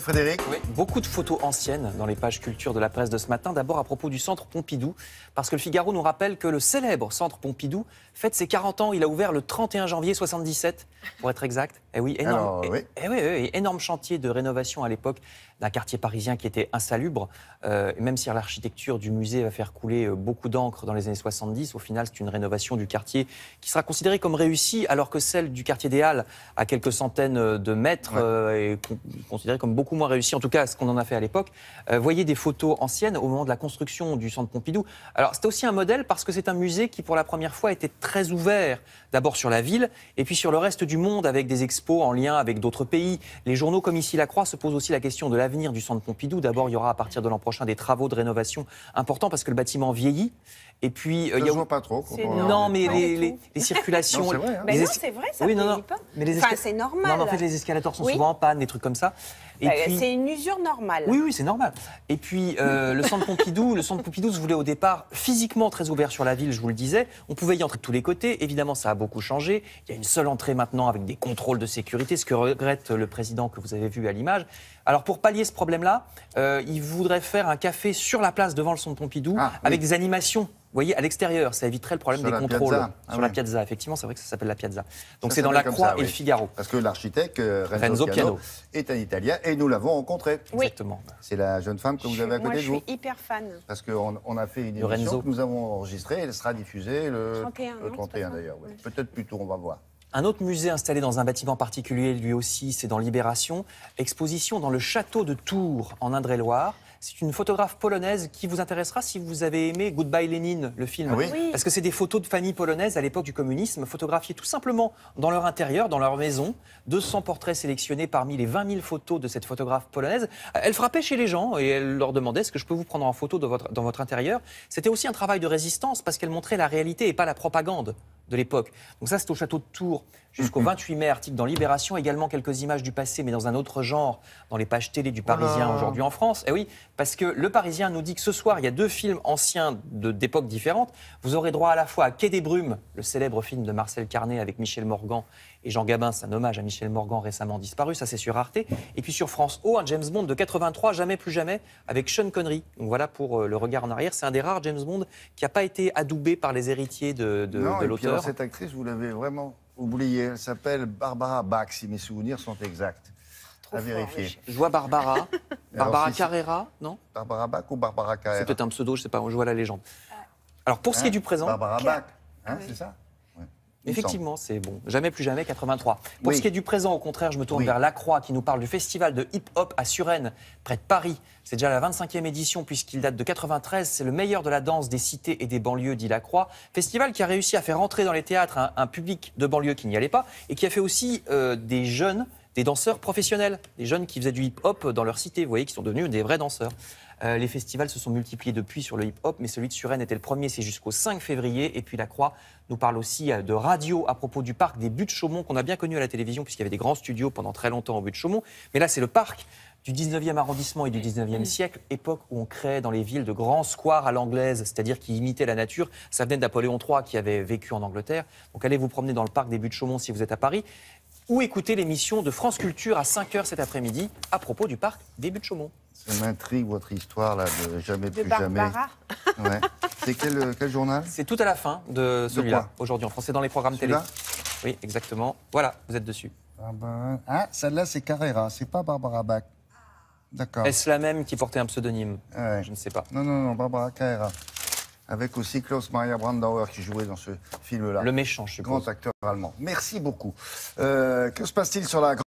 Frédéric oui. Beaucoup de photos anciennes dans les pages culture de la presse de ce matin. D'abord à propos du centre Pompidou, parce que le Figaro nous rappelle que le célèbre centre Pompidou fête ses 40 ans. Il a ouvert le 31 janvier 77, pour être exact. Et eh eh, eh oui, énorme, chantier de rénovation à l'époque d'un quartier parisien qui était insalubre. Euh, même si l'architecture du musée va faire couler euh, beaucoup d'encre dans les années 70, au final, c'est une rénovation du quartier qui sera considérée comme réussie, alors que celle du quartier des Halles, à quelques centaines euh, de mètres, ouais. euh, est considérée comme beaucoup moins réussi, en tout cas ce qu'on en a fait à l'époque. Euh, voyez des photos anciennes au moment de la construction du centre Pompidou. Alors c'était aussi un modèle parce que c'est un musée qui pour la première fois était très ouvert, d'abord sur la ville et puis sur le reste du monde avec des expos en lien avec d'autres pays. Les journaux comme ici La Croix se posent aussi la question de l'avenir du centre Pompidou. D'abord il y aura à partir de l'an prochain des travaux de rénovation importants parce que le bâtiment vieillit. Et puis euh, il y a pas trop. Non, mais les, circulations. non, hein. Mais non, c'est vrai, ça oui, non, non. Pas. Mais les enfin, c'est normal. Non, en fait les escalators sont souvent en panne, des trucs comme ça. Bah, c'est une usure normale. Oui, oui, c'est normal. Et puis, euh, le centre Pompidou, le centre Pompidou se voulait au départ physiquement très ouvert sur la ville, je vous le disais. On pouvait y entrer de tous les côtés. Évidemment, ça a beaucoup changé. Il y a une seule entrée maintenant avec des contrôles de sécurité, ce que regrette le président que vous avez vu à l'image. Alors, pour pallier ce problème-là, euh, il voudrait faire un café sur la place devant le centre Pompidou ah, avec des animations vous voyez, à l'extérieur, ça éviterait le problème des contrôles. Ah sur la piazza, effectivement, c'est vrai que ça s'appelle la piazza. Donc c'est dans la Croix et le Figaro. Parce que l'architecte euh, Renzo, Piano, est un Italien et nous l'avons rencontrée. Exactement. C'est la jeune femme que vous avez à côté de vous. Je suis hyper fan. Parce qu'on on a fait une émission que nous avons enregistrée. Elle sera diffusée le 31, le 31 d'ailleurs. Peut-être plus tôt, on va voir. Un autre musée installé dans un bâtiment particulier, lui aussi, c'est dans Libération. Exposition dans le château de Tours, en Indre-et-Loire. C'est une photographe polonaise qui vous intéressera si vous avez aimé Goodbye Lenin, le film. Ah oui. Parce que c'est des photos de familles polonaises à l'époque du communisme, photographiées tout simplement dans leur intérieur, dans leur maison. 200 portraits sélectionnés parmi les 20 000 photos de cette photographe polonaise. Elle frappait chez les gens et elle leur demandait est-ce que je peux vous prendre en photo dans votre intérieur. C'était aussi un travail de résistance parce qu'elle montrait la réalité et pas la propagande de l'époque. Donc ça, c'est au château de Tours jusqu'au 28 mai, article dans Libération, également quelques images du passé, mais dans un autre genre, dans les pages télé du oh Parisien aujourd'hui en France. eh oui, parce que le Parisien nous dit que ce soir, il y a deux films anciens d'époques différentes. Vous aurez droit à la fois à Quai des Brumes, le célèbre film de Marcel Carnet avec Michel Morgan et Jean Gabin, c'est un hommage à Michel Morgan récemment disparu, ça c'est sur Arte. Et puis sur France O, un James Bond de 83, jamais plus jamais, avec Sean Connery. Donc voilà pour euh, le regard en arrière. C'est un des rares James Bond qui n'a pas été adoubé par les héritiers de, de, l'auteur. Cette actrice, vous l'avez vraiment oubliée. Elle s'appelle Barbara Bach, si mes souvenirs sont exacts. à Je vois Barbara. Barbara Carrera, non Barbara Bach ou Barbara Carrera C'est peut-être un pseudo, je ne sais pas, on joue la légende. Ah. Alors pour ce qui est hein du présent. Barbara Bach, hein, c'est ça Effectivement, c'est bon. Jamais plus jamais 83. Pour ce qui est du présent, au contraire, je me tourne vers Lacroix qui nous parle du festival de hip-hop à Suresnes, près de Paris. C'est déjà la 25e édition puisqu'il date de 93. C'est le meilleur de la danse des cités et des banlieues, dit Lacroix. Festival qui a réussi à faire entrer dans les théâtres un, public de banlieue qui n'y allait pas et qui a fait aussi euh, des jeunes des danseurs professionnels, des jeunes qui faisaient du hip-hop dans leur cité, vous voyez, qui sont devenus des vrais danseurs. Euh, les festivals se sont multipliés depuis sur le hip-hop, mais celui de Suresnes était le premier, c'est jusqu'au 5 février. Et puis La Croix nous parle aussi euh, de radio à propos du parc des Buttes Chaumont, qu'on a bien connu à la télévision, puisqu'il y avait des grands studios pendant très longtemps au Buttes Chaumont. Mais là, c'est le parc du 19e arrondissement et du 19e siècle, époque où on créait dans les villes de grands squares à l'anglaise, c'est-à-dire qui imitaient la nature. Ça venait de Napoléon III qui avait vécu en Angleterre. Donc allez vous promener dans le parc des Buttes Chaumont si vous êtes à Paris ou écouter l'émission de France Culture à 5h cet après-midi à propos du parc des de chaumont Ça m'intrigue votre histoire là de jamais de plus Barbara. jamais. Ouais. C'est quel, euh, journal C'est tout à la fin de celui-là, aujourd'hui en français, dans les programmes télé. Oui, exactement. Voilà, vous êtes dessus. Ah, ben, ah, celle-là c'est Carrera, c'est pas Barbara Bach. D'accord. Est-ce la même qui portait un pseudonyme Je ne sais pas. Non, non, non, Barbara Carrera avec aussi Klaus Maria Brandauer qui jouait dans ce film-là. Le méchant, je suppose. Grand acteur allemand. Merci beaucoup. Euh, que se passe-t-il sur la grande?